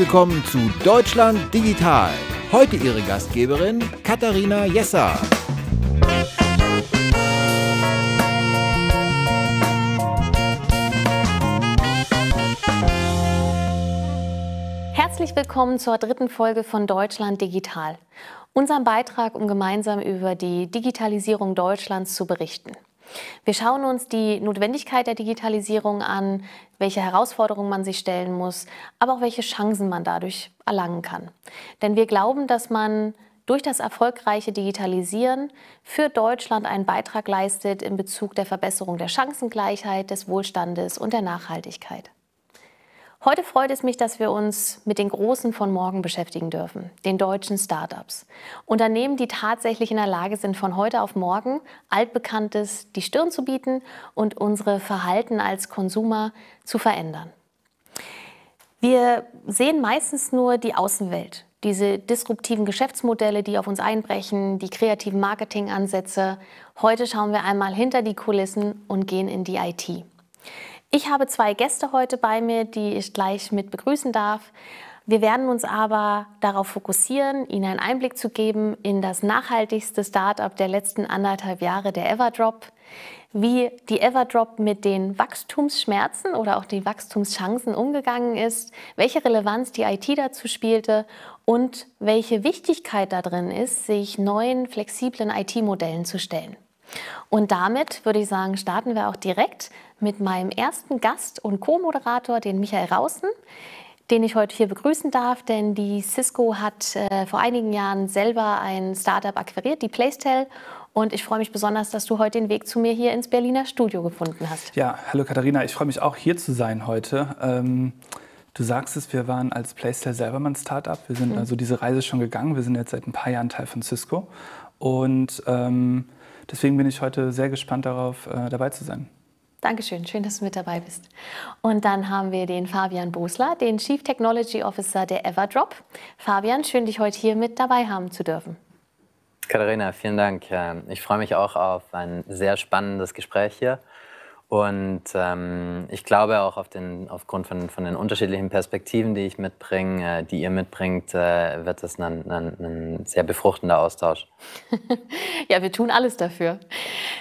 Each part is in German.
willkommen zu Deutschland Digital. Heute Ihre Gastgeberin Katharina Jesser. Herzlich willkommen zur dritten Folge von Deutschland Digital, unserem Beitrag, um gemeinsam über die Digitalisierung Deutschlands zu berichten. Wir schauen uns die Notwendigkeit der Digitalisierung an, welche Herausforderungen man sich stellen muss, aber auch welche Chancen man dadurch erlangen kann. Denn wir glauben, dass man durch das erfolgreiche Digitalisieren für Deutschland einen Beitrag leistet in Bezug der Verbesserung der Chancengleichheit, des Wohlstandes und der Nachhaltigkeit. Heute freut es mich, dass wir uns mit den Großen von morgen beschäftigen dürfen, den deutschen Startups. Unternehmen, die tatsächlich in der Lage sind, von heute auf morgen altbekanntes die Stirn zu bieten und unsere Verhalten als Konsumer zu verändern. Wir sehen meistens nur die Außenwelt, diese disruptiven Geschäftsmodelle, die auf uns einbrechen, die kreativen Marketingansätze. Heute schauen wir einmal hinter die Kulissen und gehen in die IT. Ich habe zwei Gäste heute bei mir, die ich gleich mit begrüßen darf. Wir werden uns aber darauf fokussieren, Ihnen einen Einblick zu geben in das nachhaltigste Startup der letzten anderthalb Jahre, der Everdrop, wie die Everdrop mit den Wachstumsschmerzen oder auch die Wachstumschancen umgegangen ist, welche Relevanz die IT dazu spielte und welche Wichtigkeit darin ist, sich neuen flexiblen IT-Modellen zu stellen. Und damit würde ich sagen, starten wir auch direkt mit meinem ersten Gast und Co-Moderator, den Michael Rausen, den ich heute hier begrüßen darf, denn die Cisco hat äh, vor einigen Jahren selber ein Startup akquiriert, die Playstel. Und ich freue mich besonders, dass du heute den Weg zu mir hier ins Berliner Studio gefunden hast. Ja, hallo Katharina, ich freue mich auch hier zu sein heute. Ähm Du sagst es, wir waren als Playstyle selber mal ein Startup. Wir sind mhm. also diese Reise schon gegangen. Wir sind jetzt seit ein paar Jahren Teil von Cisco. Und ähm, deswegen bin ich heute sehr gespannt darauf, äh, dabei zu sein. Dankeschön, schön, dass du mit dabei bist. Und dann haben wir den Fabian Bosler, den Chief Technology Officer der Everdrop. Fabian, schön, dich heute hier mit dabei haben zu dürfen. Katharina, vielen Dank. Ich freue mich auch auf ein sehr spannendes Gespräch hier. Und ähm, ich glaube auch auf den, aufgrund von, von, den unterschiedlichen Perspektiven, die ich mitbringe, äh, die ihr mitbringt, äh, wird das ein, ein, ein, sehr befruchtender Austausch. ja, wir tun alles dafür.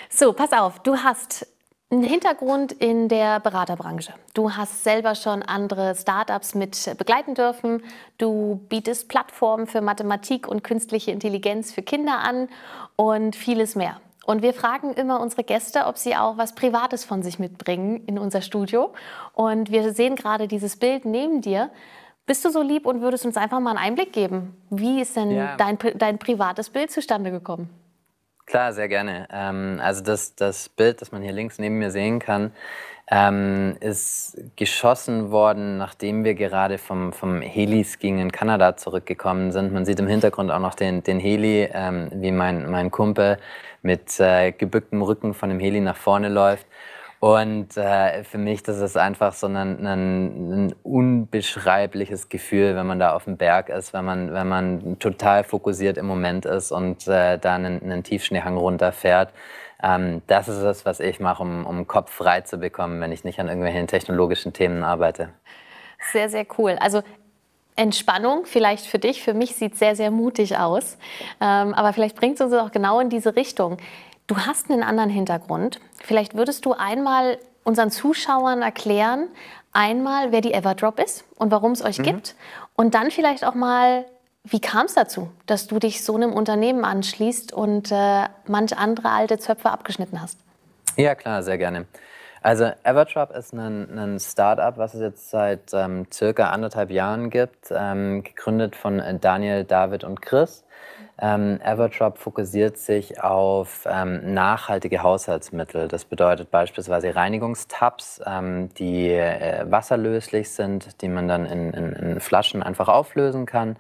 So, pass auf, du hast ein Hintergrund in der Beraterbranche. Du hast selber schon andere Startups mit begleiten dürfen. Du bietest Plattformen für Mathematik und künstliche Intelligenz für Kinder an und vieles mehr. Und wir fragen immer unsere Gäste, ob sie auch was Privates von sich mitbringen in unser Studio. Und wir sehen gerade dieses Bild neben dir. Bist du so lieb und würdest uns einfach mal einen Einblick geben? Wie ist denn ja. dein, dein privates Bild zustande gekommen? Klar, sehr gerne. Ähm, also das, das Bild, das man hier links neben mir sehen kann, ähm, ist geschossen worden, nachdem wir gerade vom, vom Heli-Skiing in Kanada zurückgekommen sind. Man sieht im Hintergrund auch noch den, den Heli, ähm, wie mein, mein Kumpel mit äh, gebücktem Rücken von dem Heli nach vorne läuft. Und äh, für mich, das ist einfach so ein, ein, ein, unbeschreibliches Gefühl, wenn man da auf dem Berg ist, wenn man, wenn man total fokussiert im Moment ist und äh, da einen, einen Tiefschneehang runterfährt. Ähm, das ist es, was ich mache, um, um Kopf frei zu bekommen, wenn ich nicht an irgendwelchen technologischen Themen arbeite. Sehr, sehr cool. Also Entspannung vielleicht für dich, für mich sieht sehr, sehr mutig aus. Ähm, aber vielleicht bringt es uns auch genau in diese Richtung. Du hast einen anderen Hintergrund. Vielleicht würdest du einmal unseren Zuschauern erklären, einmal, wer die Everdrop ist und warum es euch mhm. gibt. Und dann vielleicht auch mal, wie kam es dazu, dass du dich so einem Unternehmen anschließt und äh, manch andere alte Zöpfe abgeschnitten hast? Ja, klar, sehr gerne. Also Everdrop ist ein, ein Startup, was es jetzt seit ähm, circa anderthalb Jahren gibt, ähm, gegründet von äh, Daniel, David und Chris. Ähm, Evertrop fokussiert sich auf ähm, nachhaltige Haushaltsmittel. Das bedeutet beispielsweise Reinigungstabs, ähm, die äh, wasserlöslich sind, die man dann in, in, in Flaschen einfach auflösen kann.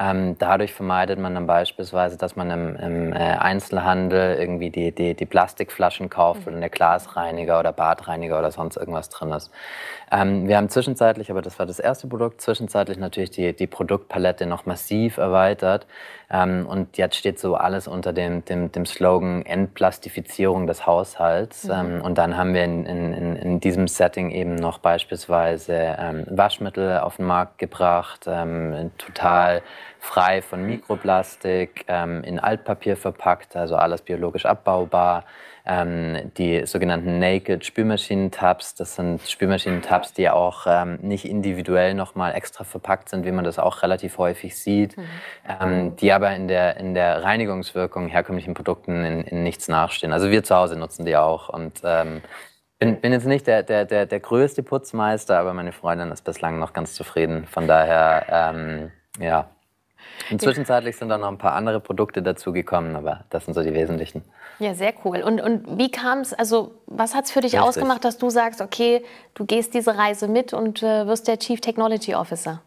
Ähm, dadurch vermeidet man dann beispielsweise, dass man im, im äh, Einzelhandel irgendwie die, die, die Plastikflaschen kauft mhm. der Glasreiniger oder Badreiniger oder sonst irgendwas drin ist. Ähm, wir haben zwischenzeitlich, aber das war das erste Produkt, zwischenzeitlich natürlich die, die Produktpalette noch massiv erweitert. Ähm, und jetzt steht so alles unter dem, dem, dem Slogan Entplastifizierung des Haushalts. Mhm. Ähm, und dann haben wir in, in, in diesem Setting eben noch beispielsweise ähm, Waschmittel auf den Markt gebracht, ähm, total frei von Mikroplastik, ähm, in Altpapier verpackt, also alles biologisch abbaubar. Ähm, die sogenannten Naked Spülmaschinentabs, das sind Spülmaschinentabs, die auch ähm, nicht individuell nochmal extra verpackt sind, wie man das auch relativ häufig sieht, mhm. Ähm, die aber in der, in der Reinigungswirkung herkömmlichen Produkten in, in nichts nachstehen. Also wir zu Hause nutzen die auch und ähm, bin, bin jetzt nicht der, der, der, der größte Putzmeister, aber meine Freundin ist bislang noch ganz zufrieden. Von daher, ähm, ja, Inzwischenzeitlich sind auch noch ein paar andere Produkte dazugekommen, aber das sind so die wesentlichen. Ja, sehr cool. Und, und wie kam es, also was hat es für dich Richtig. ausgemacht, dass du sagst, okay, du gehst diese Reise mit und äh, wirst der Chief Technology Officer?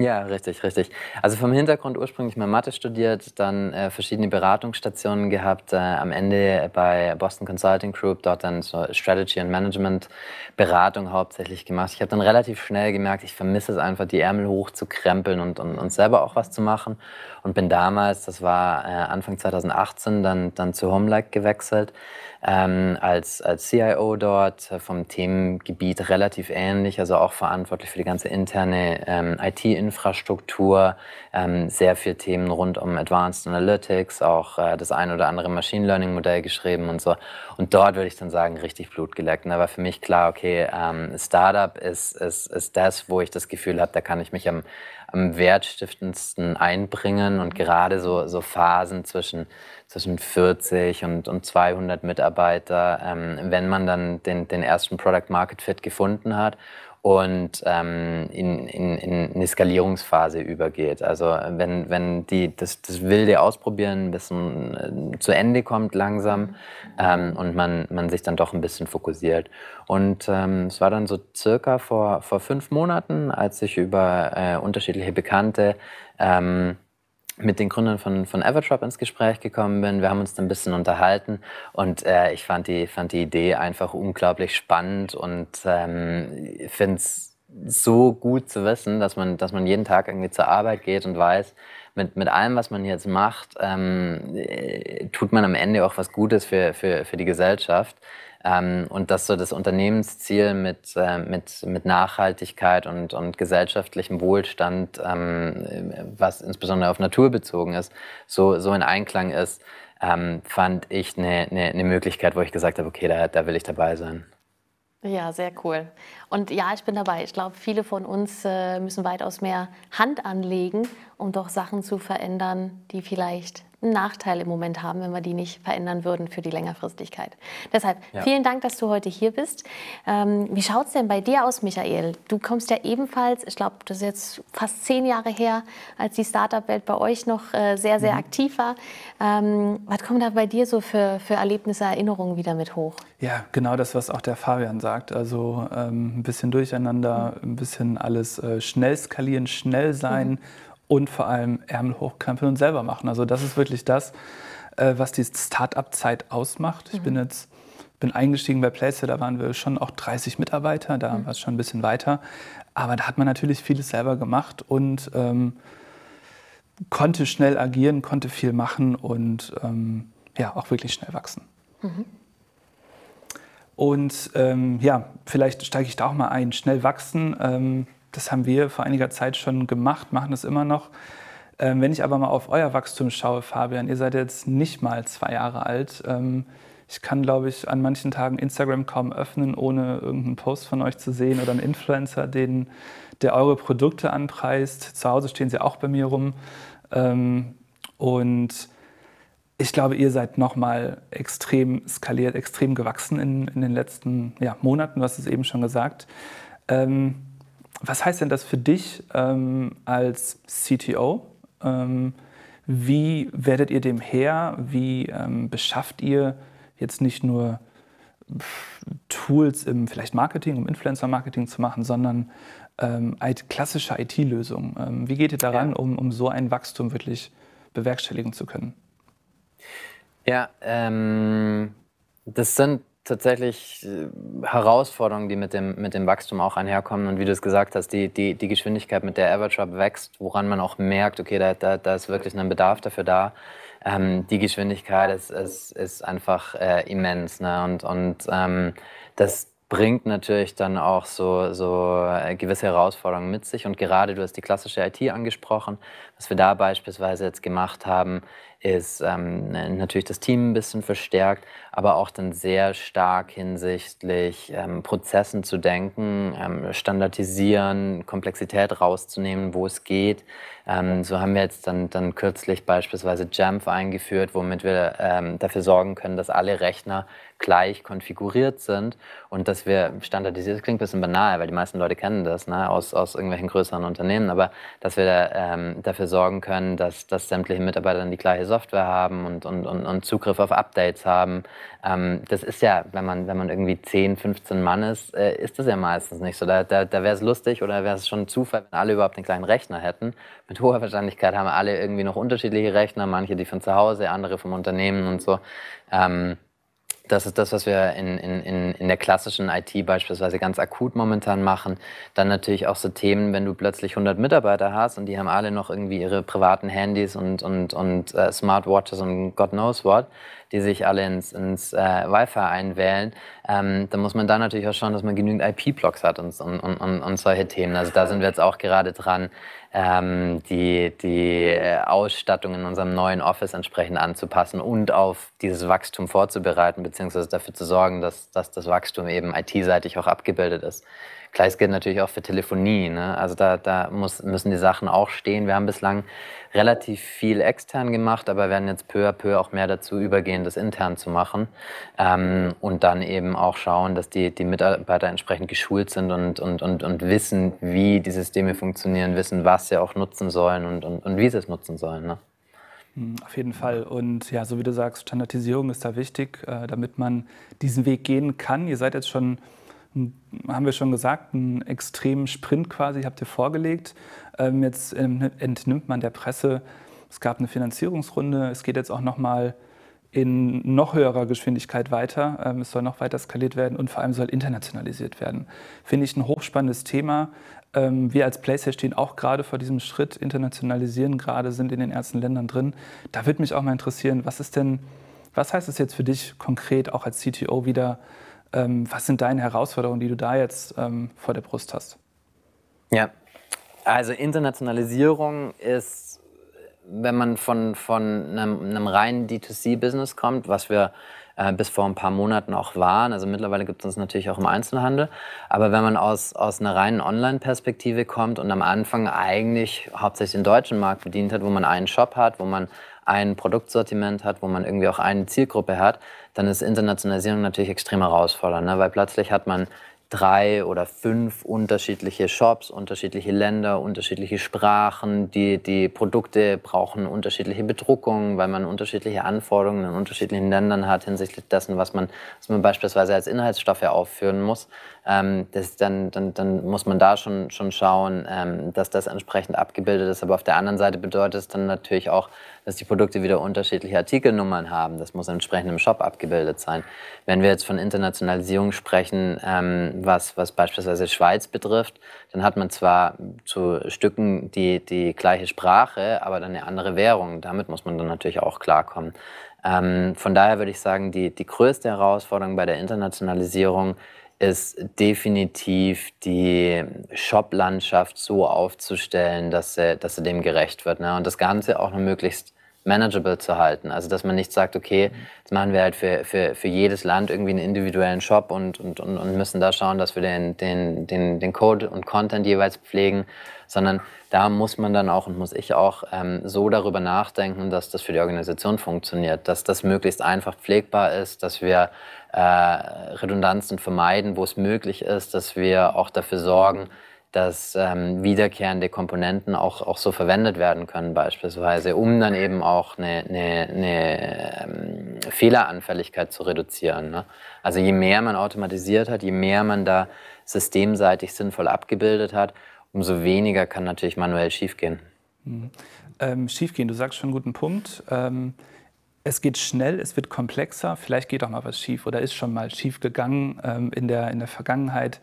Ja, richtig, richtig. Also vom Hintergrund ursprünglich mal Mathe studiert, dann äh, verschiedene Beratungsstationen gehabt, äh, am Ende bei Boston Consulting Group, dort dann so Strategy und Management Beratung hauptsächlich gemacht. Ich habe dann relativ schnell gemerkt, ich vermisse es einfach, die Ärmel hochzukrempeln und, und, und selber auch was zu machen und bin damals, das war äh, Anfang 2018, dann, dann zu Homelike gewechselt ähm, als, als CIO dort äh, vom Themengebiet relativ ähnlich, also auch verantwortlich für die ganze interne ähm, IT-Infrastruktur, ähm, sehr viele Themen rund um Advanced Analytics, auch äh, das ein oder andere Machine Learning-Modell geschrieben und so. Und dort würde ich dann sagen, richtig Blut geleckt. Und ne? da war für mich klar, okay, ähm, Startup ist, ist, ist das, wo ich das Gefühl habe, da kann ich mich am, am wertstiftendsten einbringen. Und gerade so, so Phasen zwischen, zwischen 40 und, und 200 Mitarbeiter, ähm, wenn man dann den, den ersten Product Market Fit gefunden hat und ähm, in, in, in, eine Skalierungsphase übergeht. Also wenn, wenn die, das, das wilde Ausprobieren ein bisschen äh, zu Ende kommt langsam mhm. ähm, und man, man sich dann doch ein bisschen fokussiert. Und ähm, es war dann so circa vor, vor fünf Monaten, als ich über äh, unterschiedliche Bekannte ähm, mit den Gründern von, von Evertrop ins Gespräch gekommen bin. Wir haben uns dann ein bisschen unterhalten und äh, ich fand die, fand die Idee einfach unglaublich spannend und ähm, finde es so gut zu wissen, dass man, dass man jeden Tag irgendwie zur Arbeit geht und weiß, mit, mit allem, was man jetzt macht, ähm, äh, tut man am Ende auch was Gutes für, für, für die Gesellschaft. Ähm, und dass so das Unternehmensziel mit, äh, mit, mit Nachhaltigkeit und, und gesellschaftlichem Wohlstand, ähm, was insbesondere auf Natur bezogen ist, so, so in Einklang ist, ähm, fand ich eine, eine, eine, Möglichkeit, wo ich gesagt habe, okay, da, da will ich dabei sein. Ja, sehr cool. Und ja, ich bin dabei. Ich glaube, viele von uns äh, müssen weitaus mehr Hand anlegen, um doch Sachen zu verändern, die vielleicht einen Nachteil im Moment haben, wenn wir die nicht verändern würden für die Längerfristigkeit. Deshalb ja. vielen Dank, dass du heute hier bist. Ähm, wie schaut es denn bei dir aus, Michael? Du kommst ja ebenfalls, ich glaube, das ist jetzt fast zehn Jahre her, als die Startup-Welt bei euch noch äh, sehr, sehr mhm. aktiv war. Ähm, was kommen da bei dir so für, für Erlebnisse, Erinnerungen wieder mit hoch? Ja, genau das, was auch der Fabian sagt. Also ähm, ein bisschen durcheinander, mhm. ein bisschen alles äh, schnell skalieren, schnell sein. Mhm und vor allem Ärmel hochkrempeln und selber machen. Also das ist wirklich das, äh, was die Start-up-Zeit ausmacht. Ich mhm. bin jetzt bin eingestiegen bei Playset, da waren wir schon auch 30 Mitarbeiter, da mhm. war es schon ein bisschen weiter. Aber da hat man natürlich vieles selber gemacht und ähm, konnte schnell agieren, konnte viel machen und ähm, ja, auch wirklich schnell wachsen. Mhm. Und ähm, ja, vielleicht steige ich da auch mal ein. Schnell wachsen ähm, das haben wir vor einiger Zeit schon gemacht, machen es immer noch. Ähm, wenn ich aber mal auf euer Wachstum schaue, Fabian, ihr seid jetzt nicht mal zwei Jahre alt. Ähm, ich kann, glaube ich, an manchen Tagen Instagram kaum öffnen, ohne irgendeinen Post von euch zu sehen oder einen Influencer, den, der eure Produkte anpreist. Zu Hause stehen sie auch bei mir rum. Ähm, und ich glaube, ihr seid nochmal extrem skaliert, extrem gewachsen in, in den letzten ja, Monaten, du hast es eben schon gesagt. Ähm, was heißt denn das für dich ähm, als CTO? Ähm, wie werdet ihr dem her? Wie ähm, beschafft ihr jetzt nicht nur Tools im vielleicht Marketing, um Influencer-Marketing zu machen, sondern ähm, klassische IT-Lösungen? Ähm, wie geht ihr daran, ja. um, um so ein Wachstum wirklich bewerkstelligen zu können? Ja, ähm, das sind tatsächlich äh, Herausforderungen, die mit dem, mit dem Wachstum auch einherkommen. Und wie du es gesagt hast, die, die, die Geschwindigkeit, mit der AvageUp wächst, woran man auch merkt, okay, da, da, da ist wirklich ein Bedarf dafür da. Ähm, die Geschwindigkeit ist, ist, ist einfach äh, immens. Ne? Und, und ähm, das bringt natürlich dann auch so, so äh, gewisse Herausforderungen mit sich. Und gerade du hast die klassische IT angesprochen. Was wir da beispielsweise jetzt gemacht haben, ist ähm, ne, natürlich das Team ein bisschen verstärkt, aber auch dann sehr stark hinsichtlich ähm, Prozessen zu denken, ähm, standardisieren, Komplexität rauszunehmen, wo es geht. Ähm, so haben wir jetzt dann, dann kürzlich beispielsweise Jamf eingeführt, womit wir ähm, dafür sorgen können, dass alle Rechner gleich konfiguriert sind und dass wir standardisiert, das klingt ein bisschen banal, weil die meisten Leute kennen das ne, aus, aus irgendwelchen größeren Unternehmen, aber dass wir da, ähm, dafür sorgen können, dass, dass sämtliche Mitarbeiter dann die gleiche Software haben und, und, und, und Zugriff auf Updates haben. Ähm, das ist ja, wenn man, wenn man irgendwie 10, 15 Mann ist, äh, ist das ja meistens nicht so. Da, da, da wäre es lustig oder wäre es schon ein Zufall, wenn alle überhaupt den kleinen Rechner hätten. Mit hoher Wahrscheinlichkeit haben alle irgendwie noch unterschiedliche Rechner, manche die von zu Hause, andere vom Unternehmen und so. Ähm, das ist das, was wir in, in, in der klassischen IT beispielsweise ganz akut momentan machen. Dann natürlich auch so Themen, wenn du plötzlich 100 Mitarbeiter hast und die haben alle noch irgendwie ihre privaten Handys und, und, und uh, Smartwatches und God knows what, die sich alle ins, ins äh, Wi-Fi einwählen, ähm, dann muss man da natürlich auch schauen, dass man genügend IP-Blocks hat und, und, und, und, solche Themen. Also da sind wir jetzt auch gerade dran, ähm, die, die Ausstattung in unserem neuen Office entsprechend anzupassen und auf dieses Wachstum vorzubereiten, beziehungsweise dafür zu sorgen, dass, dass das Wachstum eben IT-seitig auch abgebildet ist. Gleiches gilt natürlich auch für Telefonie. Ne? Also da, da muss, müssen die Sachen auch stehen. Wir haben bislang relativ viel extern gemacht, aber werden jetzt peu à peu auch mehr dazu übergehen, gehen, das intern zu machen ähm, und dann eben auch schauen, dass die, die Mitarbeiter entsprechend geschult sind und, und, und, und wissen, wie die Systeme funktionieren, wissen, was sie auch nutzen sollen und, und, und wie sie es nutzen sollen. Ne? Hm, auf jeden Fall. Und ja, so wie du sagst, Standardisierung ist da wichtig, äh, damit man diesen Weg gehen kann. Ihr seid jetzt schon hm, haben wir schon gesagt, einen extremen Sprint quasi habt ihr vorgelegt. Ähm, jetzt ähm, entnimmt man der Presse, es gab eine Finanzierungsrunde, es geht jetzt auch nochmal in noch höherer Geschwindigkeit weiter. Ähm, es soll noch weiter skaliert werden und vor allem soll internationalisiert werden. Finde ich ein hochspannendes Thema. Ähm, wir als PlayStation stehen auch gerade vor diesem Schritt, internationalisieren gerade, sind in den ersten Ländern drin. Da würde mich auch mal interessieren, was ist denn, was heißt das jetzt für dich konkret auch als CTO wieder? Ähm, was sind deine Herausforderungen, die du da jetzt vor der Brust hast? Ja, also Internationalisierung ist wenn man von, von einem, einem reinen D2C-Business kommt, was wir äh, bis vor ein paar Monaten auch waren, also mittlerweile gibt es uns natürlich auch im Einzelhandel, aber wenn man aus, aus einer reinen Online-Perspektive kommt und am Anfang eigentlich hauptsächlich den deutschen Markt bedient hat, wo man einen Shop hat, wo man ein Produktsortiment hat, wo man irgendwie auch eine Zielgruppe hat, dann ist Internationalisierung natürlich extrem herausfordernd, ne? weil plötzlich hat man drei oder fünf unterschiedliche Shops, unterschiedliche Länder, unterschiedliche Sprachen. Die, die Produkte brauchen unterschiedliche Bedruckungen, weil man unterschiedliche Anforderungen in unterschiedlichen Ländern hat hinsichtlich dessen, was man, was man beispielsweise als Inhaltsstoffe aufführen muss ähm, das dann, dann, dann muss man da schon, schon schauen, ähm, dass das entsprechend abgebildet ist. Aber auf der anderen Seite bedeutet es dann natürlich auch, dass die Produkte wieder unterschiedliche Artikelnummern haben. Das muss entsprechend im Shop abgebildet sein. Wenn wir jetzt von Internationalisierung sprechen, ähm, was, was beispielsweise Schweiz betrifft, dann hat man zwar zu Stücken die, die gleiche Sprache, aber dann eine andere Währung. Damit muss man dann natürlich auch klarkommen. Ähm, von daher würde ich sagen, die, die größte Herausforderung bei der Internationalisierung ist, ist definitiv die Shop-Landschaft so aufzustellen, dass sie, dass sie dem gerecht wird. Ne? Und das Ganze auch noch möglichst manageable zu halten. Also, dass man nicht sagt, okay, jetzt machen wir halt für, für, für jedes Land irgendwie einen individuellen Shop und, und, und, und müssen da schauen, dass wir den, den, den, den Code und Content jeweils pflegen, sondern da muss man dann auch und muss ich auch ähm, so darüber nachdenken, dass das für die Organisation funktioniert, dass das möglichst einfach pflegbar ist, dass wir äh, Redundanzen vermeiden, wo es möglich ist, dass wir auch dafür sorgen, dass ähm, wiederkehrende Komponenten auch, auch so verwendet werden können, beispielsweise, um dann eben auch eine, eine, eine ähm, Fehleranfälligkeit zu reduzieren. Ne? Also je mehr man automatisiert hat, je mehr man da systemseitig sinnvoll abgebildet hat, umso weniger kann natürlich manuell schiefgehen. Mhm. Ähm, schiefgehen, du sagst schon einen guten Punkt. Ähm, es geht schnell, es wird komplexer, vielleicht geht auch mal was schief oder ist schon mal schief gegangen ähm, in, der, in der Vergangenheit.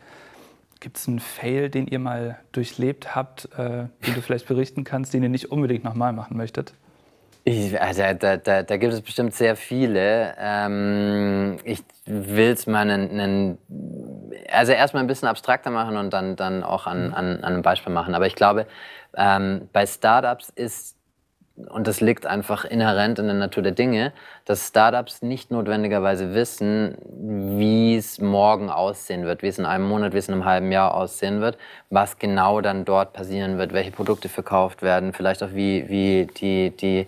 Gibt es einen Fail, den ihr mal durchlebt habt, äh, den du vielleicht berichten kannst, den ihr nicht unbedingt nochmal machen möchtet? Ich, also, da, da, da, gibt es bestimmt sehr viele. Ähm, ich will es mal einen, einen, also erstmal ein bisschen abstrakter machen und dann, dann auch an, an, an einem Beispiel machen. Aber ich glaube, ähm, bei Startups ist und das liegt einfach inhärent in der Natur der Dinge, dass Startups nicht notwendigerweise wissen, wie es morgen aussehen wird, wie es in einem Monat, wie es in einem halben Jahr aussehen wird, was genau dann dort passieren wird, welche Produkte verkauft werden, vielleicht auch wie, wie die, die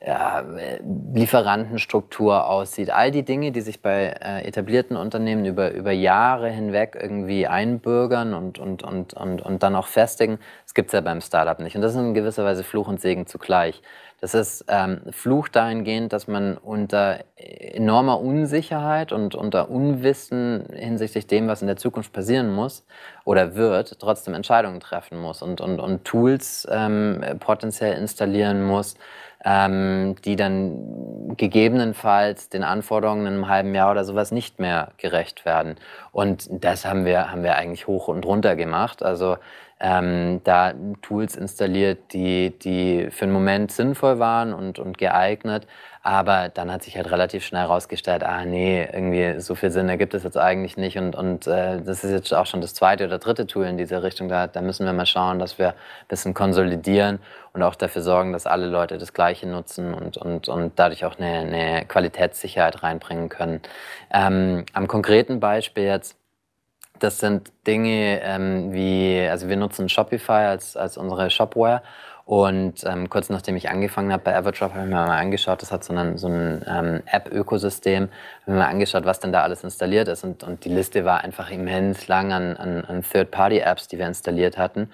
äh, Lieferantenstruktur aussieht. All die Dinge, die sich bei äh, etablierten Unternehmen über, über Jahre hinweg irgendwie einbürgern und, und, und, und, und dann auch festigen, das gibt es ja beim Startup nicht. Und das ist in gewisser Weise Fluch und Segen zugleich. Das ist ähm, Fluch dahingehend, dass man unter enormer Unsicherheit und unter Unwissen hinsichtlich dem, was in der Zukunft passieren muss oder wird, trotzdem Entscheidungen treffen muss und, und, und Tools ähm, potenziell installieren muss, ähm, die dann gegebenenfalls den Anforderungen in einem halben Jahr oder sowas nicht mehr gerecht werden. Und das haben wir, haben wir eigentlich hoch und runter gemacht. Also ähm, da Tools installiert, die, die für einen Moment sinnvoll waren und, und geeignet. Aber dann hat sich halt relativ schnell herausgestellt, ah nee, irgendwie so viel Sinn ergibt es jetzt eigentlich nicht. Und, und äh, das ist jetzt auch schon das zweite oder dritte Tool in dieser Richtung. Da, da müssen wir mal schauen, dass wir ein bisschen konsolidieren und auch dafür sorgen, dass alle Leute das Gleiche nutzen und, und, und dadurch auch eine, eine Qualitätssicherheit reinbringen können. Ähm, am konkreten Beispiel jetzt, das sind Dinge ähm, wie, also wir nutzen Shopify als, als unsere Shopware und ähm, kurz nachdem ich angefangen habe bei Everdrop, habe ich mir mal angeschaut, das hat so ein, so ein ähm, App-Ökosystem, habe ich mir mal angeschaut, was denn da alles installiert ist. Und, und die Liste war einfach immens lang an, an, an Third-Party-Apps, die wir installiert hatten.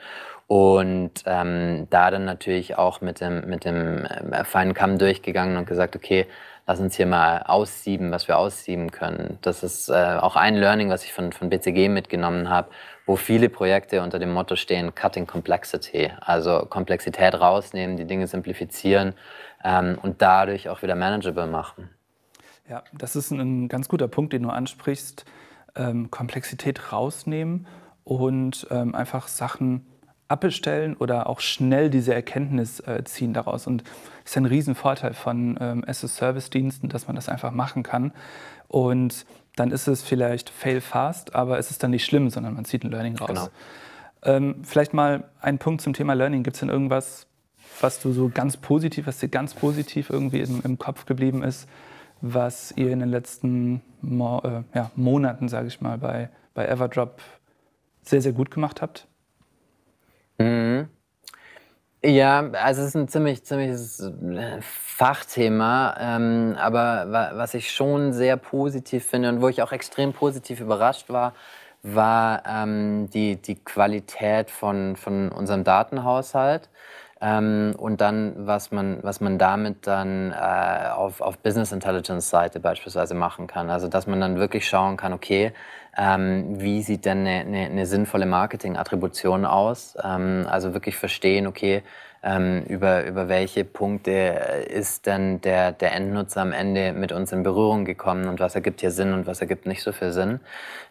Und ähm, da dann natürlich auch mit dem, mit dem ähm, feinen Kamm durchgegangen und gesagt, okay, lass uns hier mal aussieben, was wir aussieben können. Das ist äh, auch ein Learning, was ich von, von BCG mitgenommen habe, wo viele Projekte unter dem Motto stehen, Cutting Complexity, also Komplexität rausnehmen, die Dinge simplifizieren ähm, und dadurch auch wieder manageable machen. Ja, das ist ein ganz guter Punkt, den du ansprichst. Ähm, Komplexität rausnehmen und ähm, einfach Sachen abbestellen oder auch schnell diese Erkenntnis äh, ziehen daraus. Und das ist ein Riesenvorteil von ähm, as service diensten dass man das einfach machen kann. Und dann ist es vielleicht fail fast, aber es ist dann nicht schlimm, sondern man zieht ein Learning raus. Genau. Ähm, vielleicht mal ein Punkt zum Thema Learning. Gibt es denn irgendwas, was du so ganz positiv, was dir ganz positiv irgendwie im, im Kopf geblieben ist, was ihr in den letzten Mo äh, ja, Monaten, sage ich mal, bei, bei Everdrop sehr, sehr gut gemacht habt? Mhm. Ja, also es ist ein ziemlich, ziemliches äh, Fachthema, ähm, aber wa was ich schon sehr positiv finde und wo ich auch extrem positiv überrascht war, war ähm, die, die Qualität von, von unserem Datenhaushalt. Ähm, und dann, was man, was man damit dann äh, auf, auf Business Intelligence Seite beispielsweise machen kann. Also, dass man dann wirklich schauen kann, okay, ähm, wie sieht denn eine, eine, eine sinnvolle Marketing-Attribution aus? Ähm, also wirklich verstehen, okay, ähm, über, über welche Punkte ist denn der, der Endnutzer am Ende mit uns in Berührung gekommen und was ergibt hier Sinn und was ergibt nicht so viel Sinn.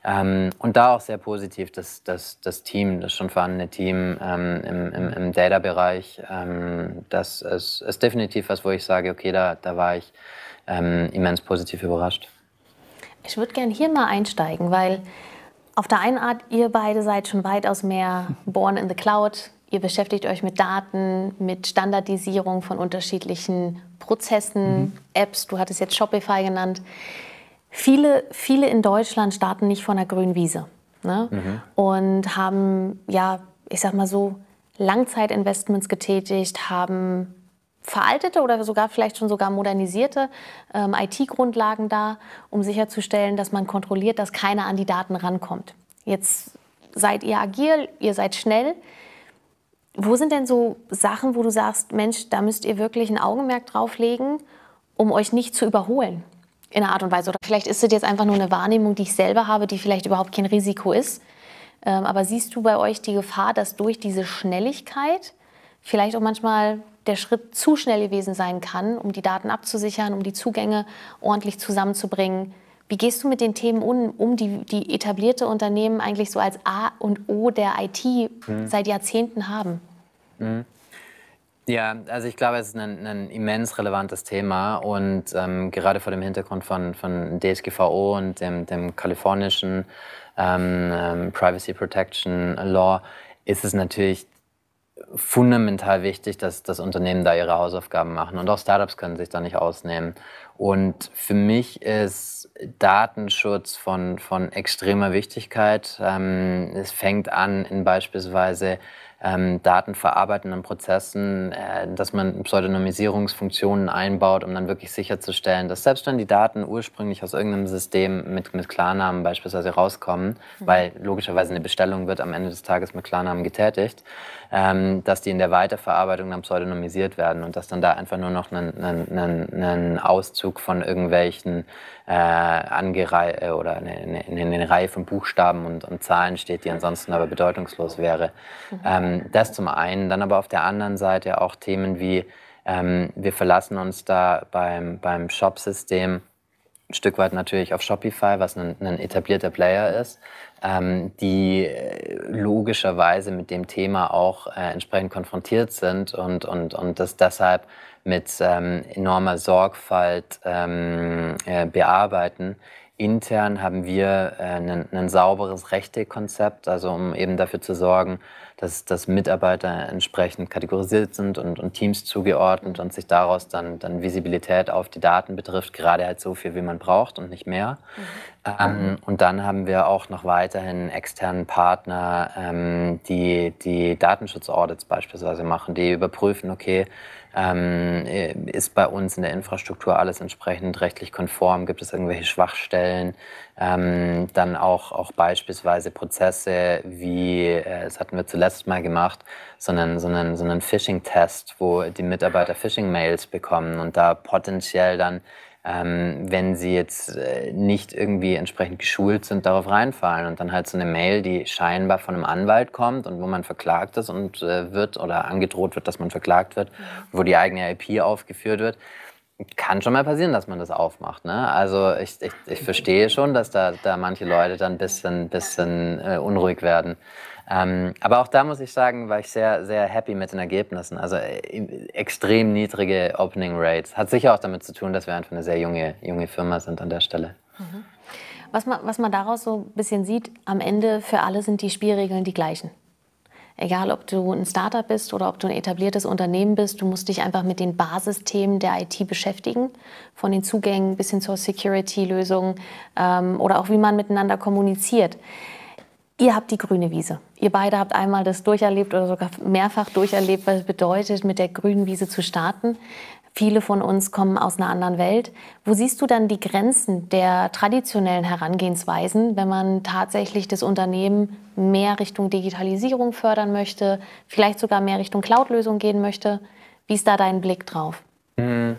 Ähm, und da auch sehr positiv, dass, dass das Team, das schon vorhandene Team ähm, im, im, im Data-Bereich, ähm, das ist, ist definitiv was, wo ich sage, okay, da, da war ich ähm, immens positiv überrascht. Ich würde gerne hier mal einsteigen, weil auf der einen Art, ihr beide seid schon weitaus mehr born in the cloud, Ihr beschäftigt euch mit Daten, mit Standardisierung von unterschiedlichen Prozessen, mhm. Apps, du hattest jetzt Shopify genannt. Viele, viele in Deutschland starten nicht von der grünen Wiese ne? mhm. und haben, ja, ich sag mal so, Langzeitinvestments getätigt, haben veraltete oder sogar vielleicht schon sogar modernisierte ähm, IT-Grundlagen da, um sicherzustellen, dass man kontrolliert, dass keiner an die Daten rankommt. Jetzt seid ihr agil, ihr seid schnell. Wo sind denn so Sachen, wo du sagst, Mensch, da müsst ihr wirklich ein Augenmerk drauf legen, um euch nicht zu überholen? In einer Art und Weise. Oder vielleicht ist es jetzt einfach nur eine Wahrnehmung, die ich selber habe, die vielleicht überhaupt kein Risiko ist. Ähm, aber siehst du bei euch die Gefahr, dass durch diese Schnelligkeit vielleicht auch manchmal der Schritt zu schnell gewesen sein kann, um die Daten abzusichern, um die Zugänge ordentlich zusammenzubringen? Wie gehst du mit den Themen um, um die, die etablierte Unternehmen eigentlich so als A und O der IT mhm. seit Jahrzehnten haben? Mhm. Ja, also ich glaube, es ist ein, ein immens relevantes Thema und ähm, gerade vor dem Hintergrund von, von DSGVO und dem, dem kalifornischen ähm, ähm, Privacy Protection Law ist es natürlich fundamental wichtig, dass das Unternehmen da ihre Hausaufgaben machen. Und auch Startups können sich da nicht ausnehmen. Und für mich ist Datenschutz von, von extremer Wichtigkeit. Ähm, es fängt an in beispielsweise ähm, datenverarbeitenden Prozessen, äh, dass man Pseudonymisierungsfunktionen einbaut, um dann wirklich sicherzustellen, dass selbst wenn die Daten ursprünglich aus irgendeinem System mit, mit Klarnamen beispielsweise rauskommen, mhm. weil logischerweise eine Bestellung wird am Ende des Tages mit Klarnamen getätigt, ähm, dass die in der Weiterverarbeitung dann pseudonymisiert werden und dass dann da einfach nur noch ein Auszug von irgendwelchen äh, angerei äh, oder in, in, in, eine Reihe von Buchstaben und, und, Zahlen steht, die ansonsten aber bedeutungslos wäre. Mhm. Ähm, das zum einen, dann aber auf der anderen Seite auch Themen wie ähm, wir verlassen uns da beim, beim Shop-System ein Stück weit natürlich auf Shopify, was ein, ein etablierter Player ist, ähm, die äh, logischerweise mit dem Thema auch äh, entsprechend konfrontiert sind und, und, und das deshalb mit ähm, enormer Sorgfalt ähm, äh, bearbeiten. Intern haben wir äh, ein sauberes Rechtekonzept, also um eben dafür zu sorgen, dass, dass Mitarbeiter entsprechend kategorisiert sind und, und, Teams zugeordnet und sich daraus dann, dann Visibilität auf die Daten betrifft, gerade halt so viel, wie man braucht und nicht mehr. Mhm. Ähm, und dann haben wir auch noch weiterhin externen Partner, ähm, die die Datenschutzaudits beispielsweise machen, die überprüfen, okay, ähm, äh, ist bei uns in der Infrastruktur alles entsprechend rechtlich konform? Gibt es irgendwelche Schwachstellen? Ähm, dann auch, auch beispielsweise Prozesse wie, äh, das hatten wir zuletzt mal gemacht, so einen, so einen, so einen Phishing-Test, wo die Mitarbeiter Phishing-Mails bekommen und da potenziell dann ähm, wenn sie jetzt äh, nicht irgendwie entsprechend geschult sind, darauf reinfallen und dann halt so eine Mail, die scheinbar von einem Anwalt kommt und wo man verklagt ist und äh, wird oder angedroht wird, dass man verklagt wird, wo die eigene IP aufgeführt wird. Kann schon mal passieren, dass man das aufmacht. Ne? Also ich, ich, ich verstehe schon, dass da, da manche Leute dann ein bisschen, bisschen äh, unruhig werden. Ähm, aber auch da muss ich sagen, war ich sehr, sehr happy mit den Ergebnissen. Also äh, extrem niedrige Opening Rates. Hat sicher auch damit zu tun, dass wir einfach eine sehr junge, junge Firma sind an der Stelle. Mhm. Was, man, was man daraus so ein bisschen sieht, am Ende für alle sind die Spielregeln die gleichen. Egal, ob du ein Startup bist oder ob du ein etabliertes Unternehmen bist, du musst dich einfach mit den Basisthemen der IT beschäftigen, von den Zugängen bis hin zur Security-Lösung ähm, oder auch wie man miteinander kommuniziert. Ihr habt die grüne Wiese. Ihr beide habt einmal das durcherlebt oder sogar mehrfach durcherlebt, was es bedeutet, mit der grünen Wiese zu starten. Viele von uns kommen aus einer anderen Welt. Wo siehst du dann die Grenzen der traditionellen Herangehensweisen, wenn man tatsächlich das Unternehmen mehr Richtung Digitalisierung fördern möchte, vielleicht sogar mehr Richtung Cloud-Lösung gehen möchte? Wie ist da dein Blick drauf? Mhm.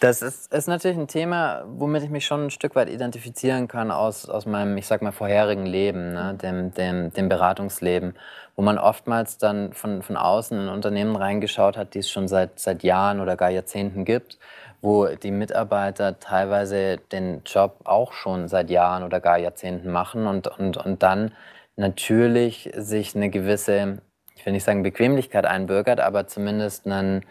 Das ist, ist, natürlich ein Thema, womit ich mich schon ein Stück weit identifizieren kann aus, aus meinem, ich sag mal, vorherigen Leben, ne? dem, dem, dem Beratungsleben, wo man oftmals dann von, von außen in Unternehmen reingeschaut hat, die es schon seit, seit Jahren oder gar Jahrzehnten gibt, wo die Mitarbeiter teilweise den Job auch schon seit Jahren oder gar Jahrzehnten machen und, und, und dann natürlich sich eine gewisse, ich will nicht sagen Bequemlichkeit einbürgert, aber zumindest einen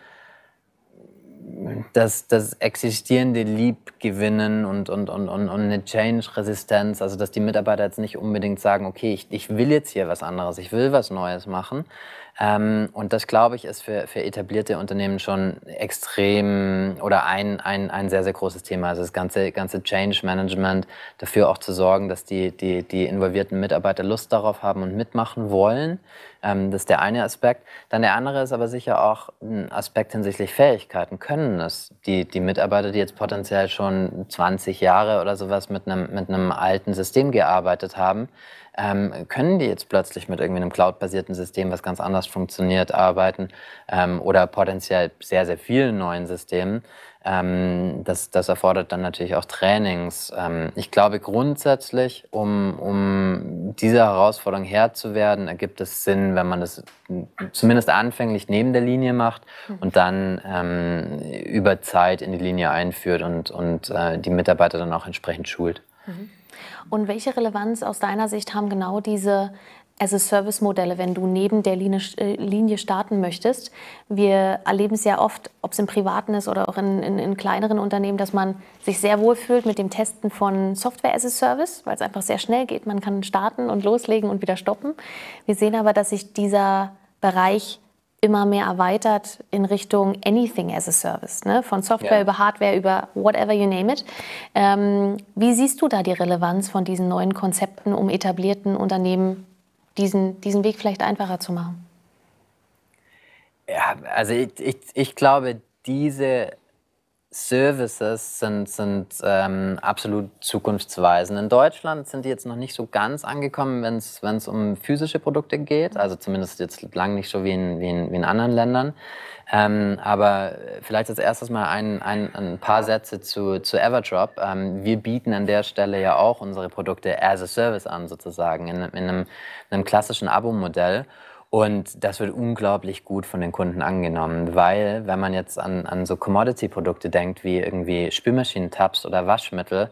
das, das Existierende lieb gewinnen und, und, und, und, eine Change-Resistenz, also dass die Mitarbeiter jetzt nicht unbedingt sagen, okay, ich, ich will jetzt hier was anderes, ich will was Neues machen, ähm, und das, glaube ich, ist für, für etablierte Unternehmen schon extrem oder ein, ein, ein sehr, sehr großes Thema. Also das ganze, ganze Change Management, dafür auch zu sorgen, dass die, die, die involvierten Mitarbeiter Lust darauf haben und mitmachen wollen. Ähm, das ist der eine Aspekt. Dann der andere ist aber sicher auch ein Aspekt hinsichtlich Fähigkeiten. Können es die, die Mitarbeiter, die jetzt potenziell schon 20 Jahre oder sowas mit einem, mit einem alten System gearbeitet haben, ähm, können die jetzt plötzlich mit irgendwie einem cloud-basierten System, was ganz anders funktioniert, arbeiten ähm, oder potenziell sehr, sehr vielen neuen Systemen. Ähm, das, das erfordert dann natürlich auch Trainings. Ähm, ich glaube, grundsätzlich, um, um dieser Herausforderung Herr zu werden, ergibt es Sinn, wenn man das zumindest anfänglich neben der Linie macht mhm. und dann ähm, über Zeit in die Linie einführt und, und äh, die Mitarbeiter dann auch entsprechend schult. Mhm. Und welche Relevanz aus deiner Sicht haben genau diese as-a-Service-Modelle, wenn du neben der Linie, äh, Linie, starten möchtest. Wir erleben es ja oft, ob es im Privaten ist oder auch in, in, in kleineren Unternehmen, dass man sich sehr wohl fühlt mit dem Testen von Software as-a-Service, weil es einfach sehr schnell geht. Man kann starten und loslegen und wieder stoppen. Wir sehen aber, dass sich dieser Bereich immer mehr erweitert in Richtung Anything as a Service, ne? von Software ja. über Hardware, über whatever you name it. Ähm, wie siehst du da die Relevanz von diesen neuen Konzepten, um etablierten Unternehmen diesen, diesen Weg vielleicht einfacher zu machen? Ja, also ich, ich, ich glaube, diese Services sind, sind ähm, absolut zukunftsweisend. In Deutschland sind die jetzt noch nicht so ganz angekommen, wenn es um physische Produkte geht. Also zumindest jetzt lang nicht so wie in, wie in, wie in anderen Ländern. Ähm, aber vielleicht als erstes mal ein, ein, ein paar Sätze zu, zu Everdrop. Ähm, wir bieten an der Stelle ja auch unsere Produkte as a Service an, sozusagen, in, in einem, in einem klassischen Abo-Modell. Und das wird unglaublich gut von den Kunden angenommen, weil wenn man jetzt an, an so Commodity-Produkte denkt, wie irgendwie Spülmaschinentabs oder Waschmittel,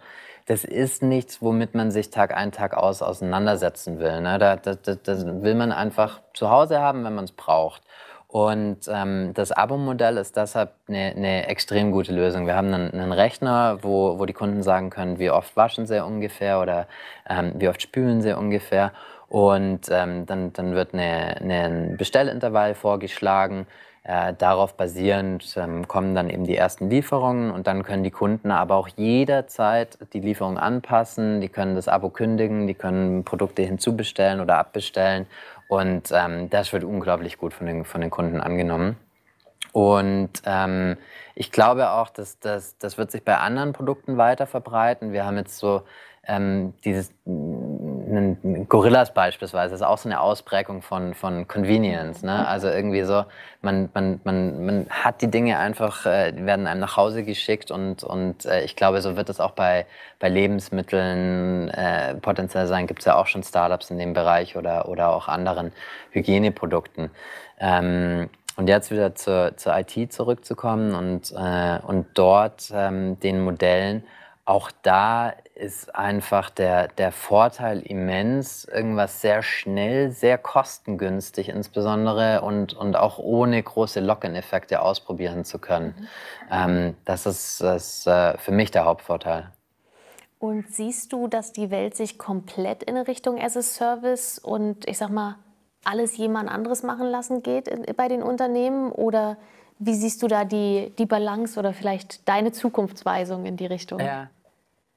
das ist nichts, womit man sich Tag ein, Tag aus auseinandersetzen will. Ne? Da, das, das will man einfach zu Hause haben, wenn man es braucht. Und ähm, das Abo-Modell ist deshalb eine, eine, extrem gute Lösung. Wir haben einen, einen, Rechner, wo, wo die Kunden sagen können, wie oft waschen sie ungefähr oder ähm, wie oft spülen sie ungefähr. Und ähm, dann, dann wird ein Bestellintervall vorgeschlagen. Äh, darauf basierend ähm, kommen dann eben die ersten Lieferungen und dann können die Kunden aber auch jederzeit die Lieferung anpassen, die können das Abo kündigen, die können Produkte hinzubestellen oder abbestellen und ähm, das wird unglaublich gut von den, von den Kunden angenommen. Und ähm, ich glaube auch, dass, dass das wird sich bei anderen Produkten weiter verbreiten. Wir haben jetzt so ähm, dieses ein Gorillas beispielsweise ist auch so eine Ausprägung von, von Convenience. Ne? Mhm. Also irgendwie so, man, man, man, man hat die Dinge einfach, äh, werden einem nach Hause geschickt und, und äh, ich glaube, so wird es auch bei, bei Lebensmitteln äh, potenziell sein. Gibt es ja auch schon Startups in dem Bereich oder, oder auch anderen Hygieneprodukten. Ähm, und jetzt wieder zur, zur IT zurückzukommen und, äh, und dort ähm, den Modellen, auch da ist einfach der, der Vorteil immens, irgendwas sehr schnell, sehr kostengünstig insbesondere und, und auch ohne große Lock-in-Effekte ausprobieren zu können. Mhm. Ähm, das ist, das, äh, für mich der Hauptvorteil. Und siehst du, dass die Welt sich komplett in Richtung as a Service und ich sag mal, alles jemand anderes machen lassen geht bei den Unternehmen? Oder wie siehst du da die, die Balance oder vielleicht deine Zukunftsweisung in die Richtung? Ja.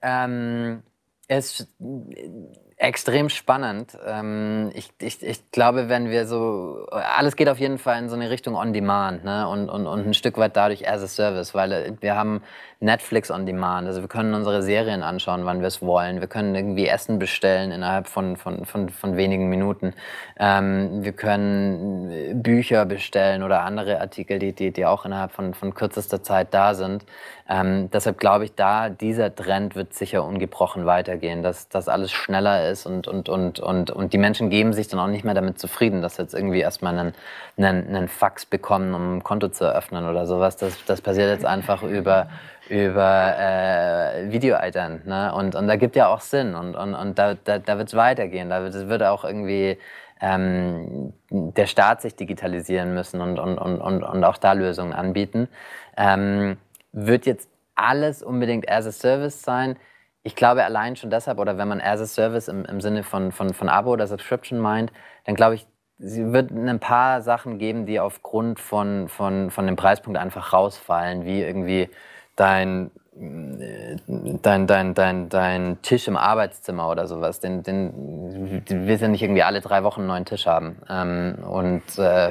Ähm, ist äh, extrem spannend. Ähm, ich, ich, ich glaube, wenn wir so, alles geht auf jeden Fall in so eine Richtung On Demand ne? und, und, und ein Stück weit dadurch as a Service, weil äh, wir haben Netflix On Demand, also wir können unsere Serien anschauen, wann wir es wollen, wir können irgendwie Essen bestellen innerhalb von, von, von, von wenigen Minuten, ähm, wir können äh, Bücher bestellen oder andere Artikel, die, die, die auch innerhalb von, von kürzester Zeit da sind. Ähm, deshalb glaube ich, da dieser Trend wird sicher ungebrochen weitergehen, dass das alles schneller ist und, und, und, und, und die Menschen geben sich dann auch nicht mehr damit zufrieden, dass sie jetzt irgendwie erstmal einen, einen, einen Fax bekommen, um ein Konto zu eröffnen oder sowas. Das, das passiert jetzt einfach über, über äh, Video-Altern. Ne? Und, und da gibt ja auch Sinn und, und, und da, da, da wird es weitergehen. Da wird, wird auch irgendwie ähm, der Staat sich digitalisieren müssen und, und, und, und, und auch da Lösungen anbieten. Ähm, wird jetzt alles unbedingt as a Service sein. Ich glaube allein schon deshalb, oder wenn man as a Service im, im Sinne von, von, von Abo oder Subscription meint, dann glaube ich, sie wird ein paar Sachen geben, die aufgrund von, von, von dem Preispunkt einfach rausfallen, wie irgendwie dein, äh, dein, dein, dein, dein Tisch im Arbeitszimmer oder sowas. Den, den, den willst ja nicht irgendwie alle drei Wochen einen neuen Tisch haben. Ähm, und äh,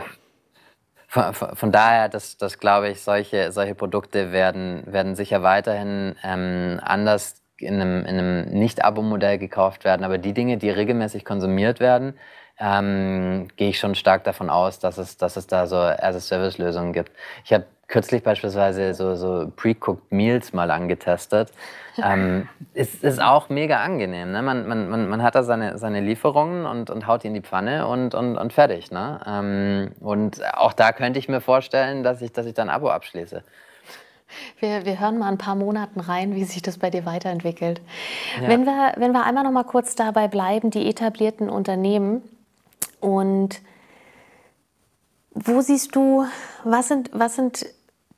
von, von daher, das, dass glaube ich, solche, solche Produkte werden, werden sicher weiterhin ähm, anders in einem, in einem Nicht-Abo-Modell gekauft werden. Aber die Dinge, die regelmäßig konsumiert werden, ähm, gehe ich schon stark davon aus, dass es, dass es da so As-a-Service-Lösungen gibt. Ich habe kürzlich beispielsweise so, so Pre-Cooked Meals mal angetestet ähm, ist, ist auch mega angenehm. Ne? Man, man, man, man hat da seine, seine Lieferungen und, und haut die in die Pfanne und, und, und fertig. Ne? Ähm, und auch da könnte ich mir vorstellen, dass ich, dass ich dann ein Abo abschließe. Wir, wir, hören mal ein paar Monaten rein, wie sich das bei dir weiterentwickelt. Ja. Wenn, wir, wenn wir einmal noch mal kurz dabei bleiben, die etablierten Unternehmen und wo siehst du, was sind, was sind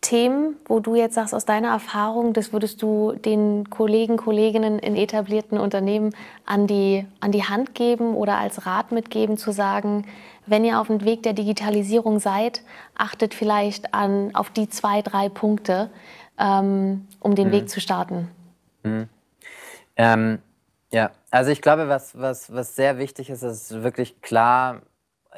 Themen, wo du jetzt sagst, aus deiner Erfahrung, das würdest du den Kollegen, Kolleginnen in etablierten Unternehmen an die, an die Hand geben oder als Rat mitgeben, zu sagen, wenn ihr auf dem Weg der Digitalisierung seid, achtet vielleicht an, auf die zwei, drei Punkte, ähm, um den mhm. Weg zu starten? Mhm. Ähm, ja, also ich glaube, was, was, was sehr wichtig ist, ist wirklich klar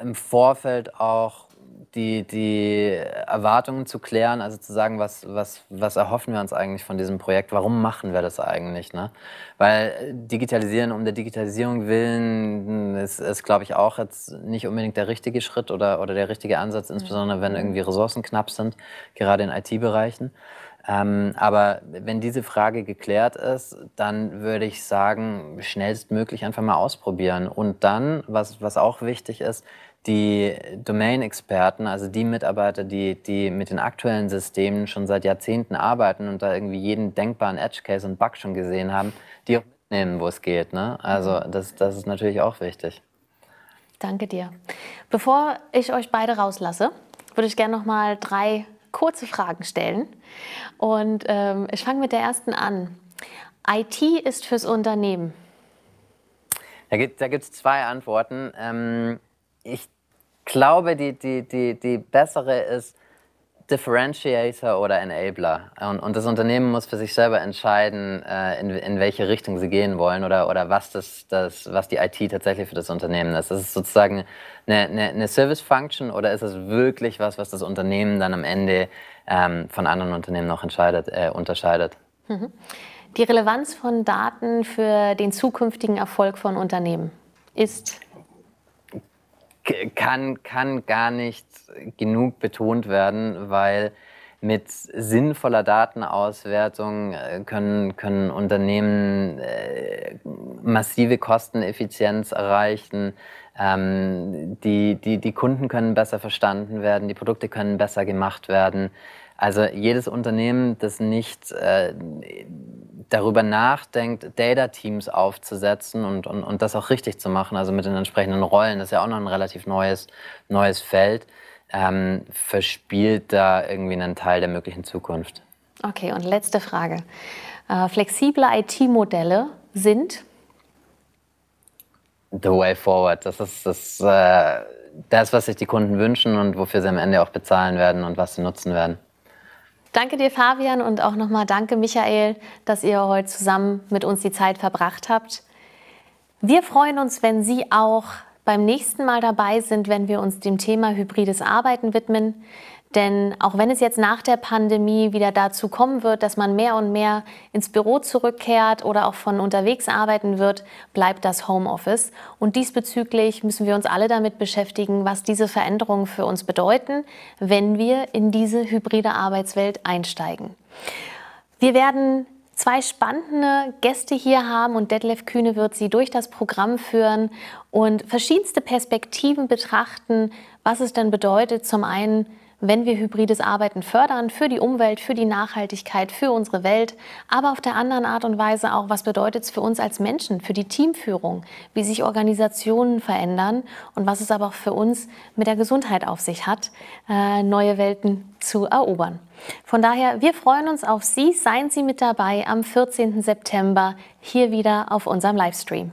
im Vorfeld auch die, die Erwartungen zu klären, also zu sagen, was, was, was erhoffen wir uns eigentlich von diesem Projekt, warum machen wir das eigentlich? Ne? Weil digitalisieren um der Digitalisierung willen ist, ist glaube ich, auch jetzt nicht unbedingt der richtige Schritt oder, oder der richtige Ansatz, mhm. insbesondere wenn irgendwie Ressourcen knapp sind, gerade in IT-Bereichen. Ähm, aber wenn diese Frage geklärt ist, dann würde ich sagen, schnellstmöglich einfach mal ausprobieren. Und dann, was, was auch wichtig ist, die Domain-Experten, also die Mitarbeiter, die, die mit den aktuellen Systemen schon seit Jahrzehnten arbeiten und da irgendwie jeden denkbaren Edge-Case und Bug schon gesehen haben, die auch mitnehmen, wo es geht. Ne? Also mhm. das, das ist natürlich auch wichtig. Danke dir. Bevor ich euch beide rauslasse, würde ich gerne noch mal drei kurze Fragen stellen. Und ähm, ich fange mit der ersten an. IT ist fürs Unternehmen. Da gibt es zwei Antworten. Ähm, ich glaube, die, die, die, die bessere ist Differentiator oder Enabler. Und, und das Unternehmen muss für sich selber entscheiden, äh, in, in welche Richtung sie gehen wollen oder, oder was, das, das, was die IT tatsächlich für das Unternehmen ist. Ist es sozusagen eine, eine, eine Service-Function oder ist es wirklich was, was das Unternehmen dann am Ende ähm, von anderen Unternehmen noch entscheidet, äh, unterscheidet? Mhm. Die Relevanz von Daten für den zukünftigen Erfolg von Unternehmen ist kann, kann gar nicht genug betont werden, weil mit sinnvoller Datenauswertung äh, können, können Unternehmen äh, massive Kosteneffizienz erreichen. Ähm, die, die, die Kunden können besser verstanden werden, die Produkte können besser gemacht werden. Also jedes Unternehmen, das nicht äh, darüber nachdenkt, Data-Teams aufzusetzen und, und, und das auch richtig zu machen, also mit den entsprechenden Rollen, das ist ja auch noch ein relativ neues, neues Feld, ähm, verspielt da irgendwie einen Teil der möglichen Zukunft. Okay, und letzte Frage. Äh, flexible IT-Modelle sind? The way forward. Das ist das, äh, das, was sich die Kunden wünschen und wofür sie am Ende auch bezahlen werden und was sie nutzen werden. Danke dir, Fabian, und auch nochmal danke, Michael, dass ihr heute zusammen mit uns die Zeit verbracht habt. Wir freuen uns, wenn Sie auch beim nächsten Mal dabei sind, wenn wir uns dem Thema hybrides Arbeiten widmen. Denn auch wenn es jetzt nach der Pandemie wieder dazu kommen wird, dass man mehr und mehr ins Büro zurückkehrt oder auch von unterwegs arbeiten wird, bleibt das Homeoffice. Und diesbezüglich müssen wir uns alle damit beschäftigen, was diese Veränderungen für uns bedeuten, wenn wir in diese hybride Arbeitswelt einsteigen. Wir werden zwei spannende Gäste hier haben und Detlef Kühne wird sie durch das Programm führen und verschiedenste Perspektiven betrachten, was es denn bedeutet, zum einen wenn wir hybrides Arbeiten fördern für die Umwelt, für die Nachhaltigkeit, für unsere Welt, aber auf der anderen Art und Weise auch, was bedeutet es für uns als Menschen, für die Teamführung, wie sich Organisationen verändern und was es aber auch für uns mit der Gesundheit auf sich hat, äh, neue Welten zu erobern. Von daher, wir freuen uns auf Sie. Seien Sie mit dabei am 14. September hier wieder auf unserem Livestream.